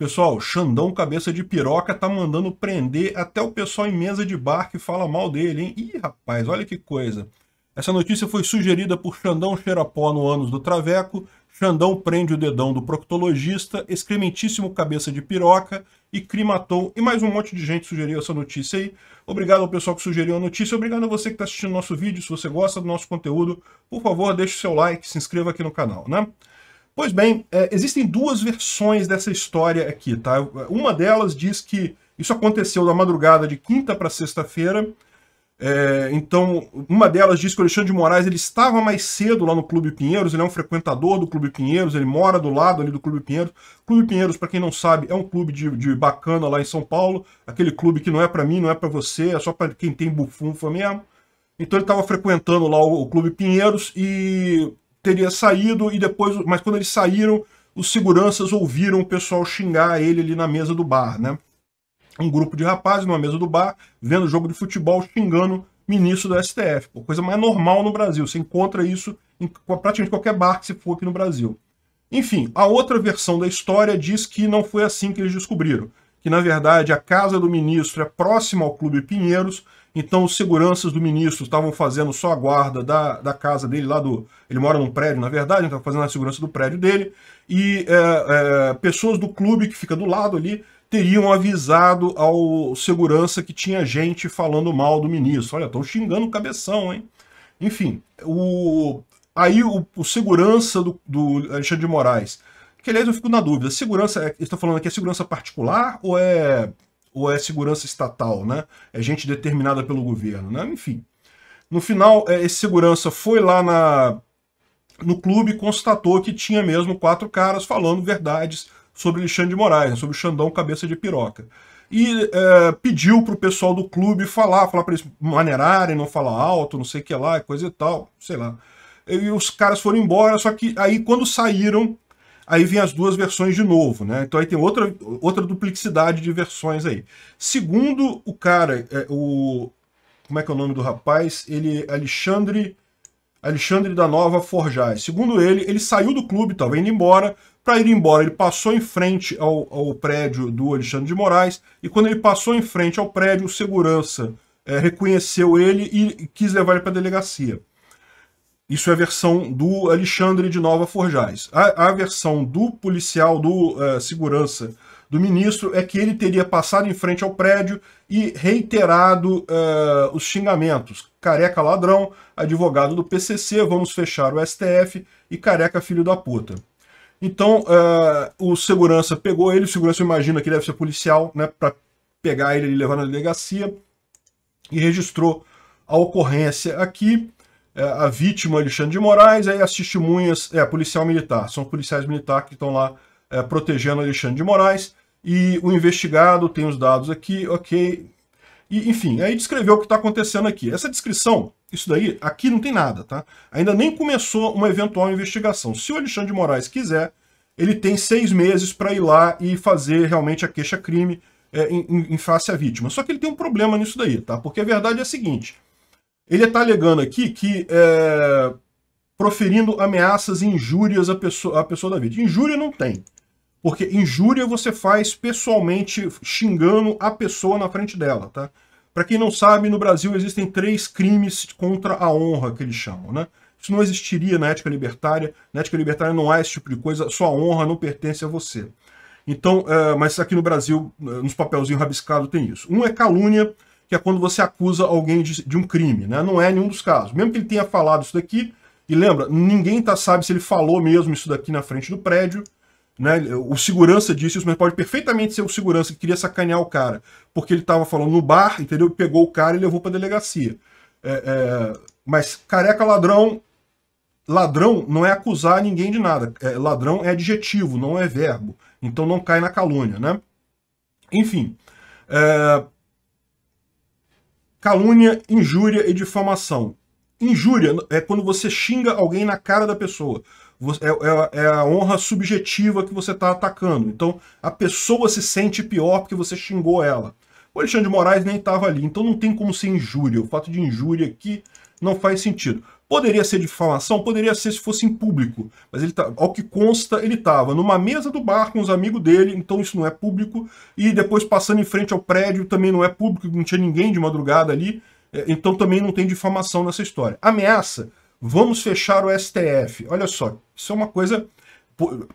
Pessoal, Xandão Cabeça de Piroca tá mandando prender até o pessoal em mesa de bar que fala mal dele, hein? Ih, rapaz, olha que coisa. Essa notícia foi sugerida por Xandão Xerapó no Anos do Traveco, Xandão prende o dedão do proctologista, excrementíssimo cabeça de piroca e crimatou. E mais um monte de gente sugeriu essa notícia aí. Obrigado ao pessoal que sugeriu a notícia. Obrigado a você que está assistindo nosso vídeo. Se você gosta do nosso conteúdo, por favor, deixe o seu like, se inscreva aqui no canal, né? Pois bem, é, existem duas versões dessa história aqui, tá? Uma delas diz que isso aconteceu na madrugada de quinta para sexta-feira. É, então, uma delas diz que o Alexandre de Moraes ele estava mais cedo lá no Clube Pinheiros, ele é um frequentador do Clube Pinheiros, ele mora do lado ali do Clube Pinheiros. Clube Pinheiros, para quem não sabe, é um clube de, de, bacana lá em São Paulo, aquele clube que não é para mim, não é para você, é só para quem tem bufunfa mesmo. Então ele estava frequentando lá o, o Clube Pinheiros e teria saído e depois, mas quando eles saíram, os seguranças ouviram o pessoal xingar ele ali na mesa do bar, né? Um grupo de rapazes numa mesa do bar, vendo jogo de futebol, xingando ministro do STF. Pô, coisa mais normal no Brasil. Você encontra isso em praticamente qualquer bar que você for aqui no Brasil. Enfim, a outra versão da história diz que não foi assim que eles descobriram que na verdade a casa do ministro é próxima ao Clube Pinheiros, então os seguranças do ministro estavam fazendo só a guarda da, da casa dele, lá do. Ele mora num prédio, na verdade, estava né, fazendo a segurança do prédio dele, e é, é, pessoas do clube que fica do lado ali teriam avisado ao segurança que tinha gente falando mal do ministro. Olha, estão xingando o cabeção, hein? Enfim, o, aí o, o segurança do, do Alexandre de Moraes que, aliás, eu fico na dúvida. Segurança, eles é, estão falando aqui, é segurança particular ou é, ou é segurança estatal, né? É gente determinada pelo governo, né? Enfim. No final, é, esse segurança foi lá na, no clube e constatou que tinha mesmo quatro caras falando verdades sobre Alexandre de Moraes, sobre o Xandão Cabeça de Piroca. E é, pediu para o pessoal do clube falar, falar para eles maneirarem, não falar alto, não sei o que lá, coisa e tal, sei lá. E os caras foram embora, só que aí quando saíram, aí vem as duas versões de novo, né? Então aí tem outra, outra duplicidade de versões aí. Segundo o cara, é, o como é que é o nome do rapaz? Ele Alexandre Alexandre da Nova Forjais. Segundo ele, ele saiu do clube, estava indo embora. Para ir embora, ele passou em frente ao, ao, prédio do Alexandre de Moraes. E quando ele passou em frente ao prédio, o segurança é, reconheceu ele e quis levar ele para a delegacia. Isso é a versão do Alexandre de Nova Forjais. A, a versão do policial, do uh, segurança do ministro, é que ele teria passado em frente ao prédio e reiterado uh, os xingamentos. Careca ladrão, advogado do PCC, vamos fechar o STF e careca filho da puta. Então, uh, o segurança pegou ele, o segurança imagina que deve ser policial, né, para pegar ele e levar na delegacia, e registrou a ocorrência aqui. É, a vítima Alexandre de Moraes, aí as testemunhas, é, policial militar, são policiais militares que estão lá é, protegendo Alexandre de Moraes, e o investigado tem os dados aqui, ok, e, enfim, aí descreveu o que está acontecendo aqui. Essa descrição, isso daí, aqui não tem nada, tá? Ainda nem começou uma eventual investigação. Se o Alexandre de Moraes quiser, ele tem seis meses para ir lá e fazer realmente a queixa-crime é, em, em face à vítima. Só que ele tem um problema nisso daí, tá? Porque a verdade é a seguinte... Ele está alegando aqui que é, proferindo ameaças e injúrias à pessoa, à pessoa da vítima. Injúria não tem. Porque injúria você faz pessoalmente xingando a pessoa na frente dela, tá? Para quem não sabe, no Brasil existem três crimes contra a honra que eles chamam, né? Isso não existiria na ética libertária. Na ética libertária não há esse tipo de coisa, sua honra não pertence a você. Então, é, mas aqui no Brasil, é, nos papelzinhos rabiscados tem isso. Um é calúnia, que é quando você acusa alguém de, de um crime, né? Não é nenhum dos casos. Mesmo que ele tenha falado isso daqui, e lembra, ninguém tá, sabe se ele falou mesmo isso daqui na frente do prédio, né? O segurança disse isso, mas pode perfeitamente ser o segurança que queria sacanear o cara, porque ele tava falando no bar, entendeu? Pegou o cara e levou pra delegacia. É, é... Mas careca ladrão, ladrão não é acusar ninguém de nada. É, ladrão é adjetivo, não é verbo. Então não cai na calúnia, né? Enfim. É, Calúnia, injúria e difamação. Injúria é quando você xinga alguém na cara da pessoa. É, é, é, a honra subjetiva que você está atacando. Então, a pessoa se sente pior porque você xingou ela. O Alexandre de Moraes nem estava ali, então não tem como ser injúria. O fato de injúria aqui não faz sentido. Poderia ser difamação, poderia ser se fosse em público, mas ele tá, ao que consta, ele estava numa mesa do bar com os amigos dele, então isso não é público, e depois passando em frente ao prédio também não é público, não tinha ninguém de madrugada ali, é, então também não tem difamação nessa história. Ameaça, vamos fechar o STF. Olha só, isso é uma coisa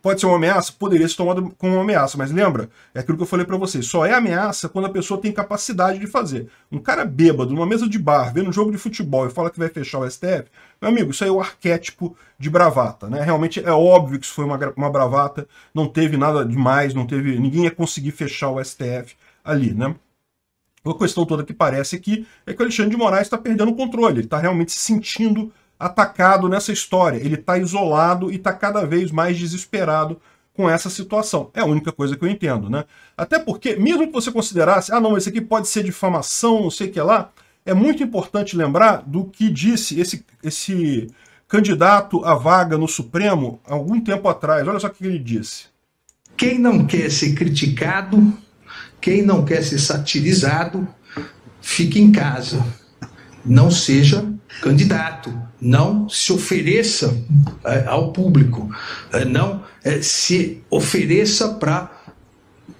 pode ser uma ameaça? Poderia ser tomado como uma ameaça, mas lembra? É aquilo que eu falei para vocês. Só é ameaça quando a pessoa tem capacidade de fazer. Um cara bêbado, numa mesa de bar, vendo um jogo de futebol e fala que vai fechar o STF, meu amigo, isso aí é o arquétipo de bravata, né? Realmente é óbvio que isso foi uma, uma bravata, não teve nada demais, não teve. ninguém ia conseguir fechar o STF ali, né? A questão toda que parece aqui é que o Alexandre de Moraes está perdendo o controle, ele está realmente se sentindo atacado nessa história. Ele está isolado e está cada vez mais desesperado com essa situação. É a única coisa que eu entendo, né? Até porque, mesmo que você considerasse, ah, não, esse aqui pode ser difamação, não sei o que lá, é muito importante lembrar do que disse esse, esse candidato à vaga no Supremo algum tempo atrás. Olha só o que ele disse. Quem não quer ser criticado, quem não quer ser satirizado, fique em casa. Não seja candidato não se ofereça é, ao público, é, não é, se ofereça para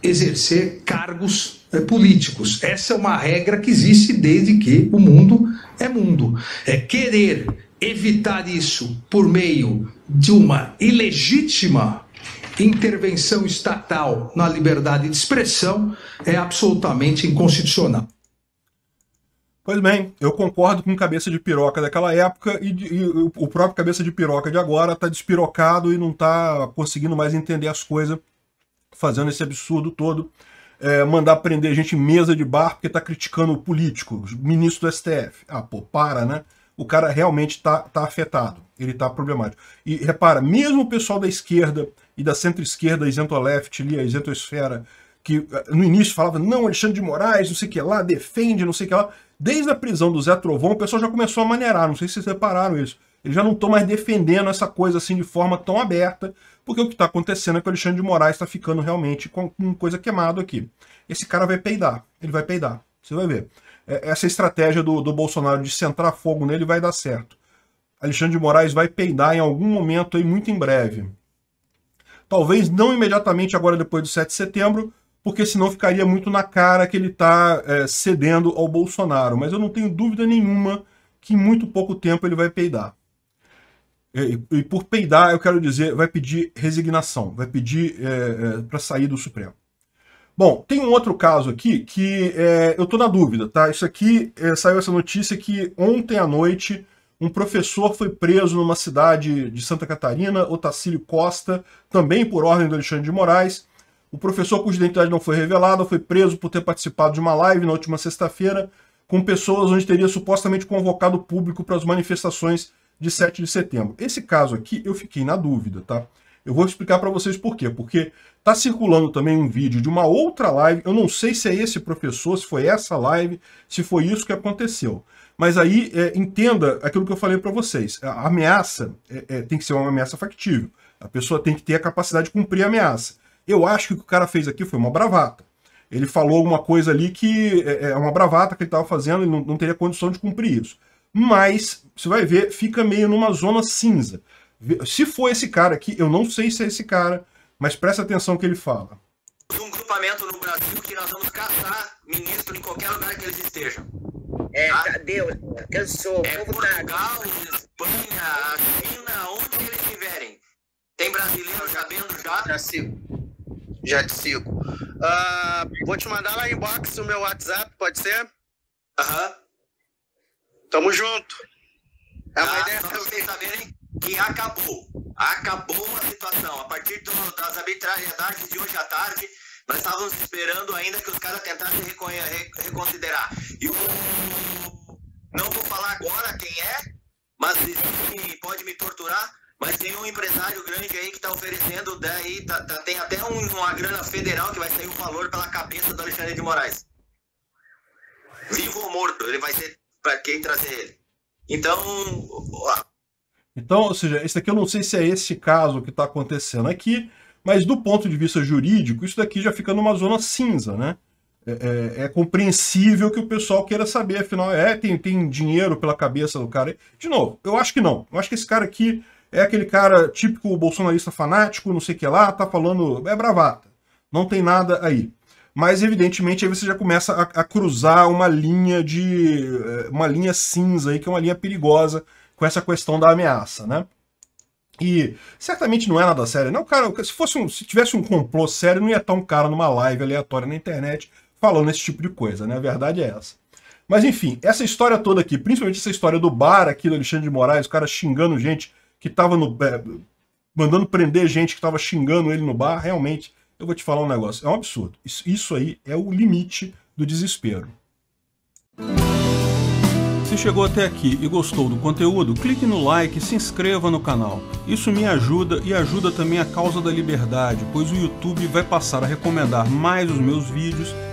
exercer cargos é, políticos. Essa é uma regra que existe desde que o mundo é mundo. É querer evitar isso por meio de uma ilegítima intervenção estatal na liberdade de expressão é absolutamente inconstitucional. Pois bem, eu concordo com o cabeça de piroca daquela época e, e o próprio cabeça de piroca de agora está despirocado e não está conseguindo mais entender as coisas, fazendo esse absurdo todo, é, mandar prender gente em mesa de bar porque está criticando o político, o ministro do STF. Ah, pô, para, né? O cara realmente está tá afetado, ele está problemático. E repara, mesmo o pessoal da esquerda e da centro-esquerda, isento-left, ali, a isentosfera, que eh, no início falava, não, Alexandre de Moraes, não sei o que lá, defende, não sei o que lá. Desde a prisão do Zé Trovão, o pessoal já começou a maneirar, não sei se vocês repararam isso. Eles já não estão mais defendendo essa coisa assim de forma tão aberta, porque o que está acontecendo é que o Alexandre de Moraes está ficando realmente com, com coisa queimado aqui. Esse cara vai peidar, ele vai peidar, você vai ver. É, essa estratégia do, do Bolsonaro de centrar fogo nele vai dar certo. Alexandre de Moraes vai peidar em algum momento aí, muito em breve. Talvez não imediatamente agora depois do 7 de setembro, porque senão ficaria muito na cara que ele está é, cedendo ao Bolsonaro. Mas eu não tenho dúvida nenhuma que em muito pouco tempo ele vai peidar. E, e por peidar, eu quero dizer, vai pedir resignação, vai pedir é, é, para sair do Supremo. Bom, tem um outro caso aqui que é, eu estou na dúvida, tá? Isso aqui é, saiu essa notícia que ontem à noite um professor foi preso numa cidade de Santa Catarina, Otacílio Costa, também por ordem do Alexandre de Moraes. O professor cuja identidade não foi revelada foi preso por ter participado de uma live na última sexta-feira com pessoas onde teria supostamente convocado o público para as manifestações de 7 de setembro. Esse caso aqui eu fiquei na dúvida, tá? Eu vou explicar para vocês por quê. Porque está circulando também um vídeo de uma outra live. Eu não sei se é esse professor, se foi essa live, se foi isso que aconteceu. Mas aí é, entenda aquilo que eu falei para vocês. A ameaça é, é, tem que ser uma ameaça factível. A pessoa tem que ter a capacidade de cumprir a ameaça. Eu acho que o que o cara fez aqui foi uma bravata. Ele falou alguma coisa ali que é, é, é uma bravata que ele estava fazendo, e não, não teria condição de cumprir isso. Mas, você vai ver, fica meio numa zona cinza. Se for esse cara aqui, eu não sei se é esse cara, mas presta atenção que ele fala. Um grupamento no Brasil que nós vamos caçar ministro em qualquer lugar que eles estejam. É, tá? tá Deus, cansou. É tá Portugal, Espanha, China, onde eles estiverem. Tem brasileiro sabendo já. Brasil. Já te sigo. Uh, vou te mandar lá inbox o meu WhatsApp, pode ser? Aham. Uhum. Tamo junto. É uma ah, ideia só pra vocês saberem que acabou. Acabou a situação. A partir do, das arbitragens de hoje à tarde, nós estávamos esperando ainda que os caras tentassem reconsiderar. E o. não vou falar agora quem é, mas pode me torturar mas tem um empresário grande aí que está oferecendo, daí tá, tá, tem até um, uma grana federal que vai sair um valor pela cabeça do Alexandre de Moraes. Vivo ou morto, ele vai ser para quem trazer ele. Então, então, ou seja, esse aqui eu não sei se é esse caso que está acontecendo aqui, mas do ponto de vista jurídico, isso daqui já fica numa zona cinza, né? É, é, é, compreensível que o pessoal queira saber, afinal, é, tem, tem dinheiro pela cabeça do cara. De novo, eu acho que não. Eu acho que esse cara aqui é aquele cara típico bolsonarista fanático, não sei o que lá, tá falando, é bravata. Não tem nada aí. Mas, evidentemente, aí você já começa a, a, cruzar uma linha de. Eh, uma linha cinza aí, que é uma linha perigosa com essa questão da ameaça, né? E certamente não é nada sério. Não, né? cara, se fosse um, se tivesse um complô sério, não ia estar um cara numa live aleatória na internet falando esse tipo de coisa, né? A verdade é essa. Mas enfim, essa história toda aqui, principalmente essa história do bar aqui do Alexandre de Moraes, o cara xingando gente que estava no é, mandando prender gente que estava xingando ele no bar, realmente, eu vou te falar um negócio, é um absurdo. Isso, isso aí é o limite do desespero. Se chegou até aqui e gostou do conteúdo, clique no like e se inscreva no canal. Isso me ajuda e ajuda também a causa da liberdade, pois o YouTube vai passar a recomendar mais os meus vídeos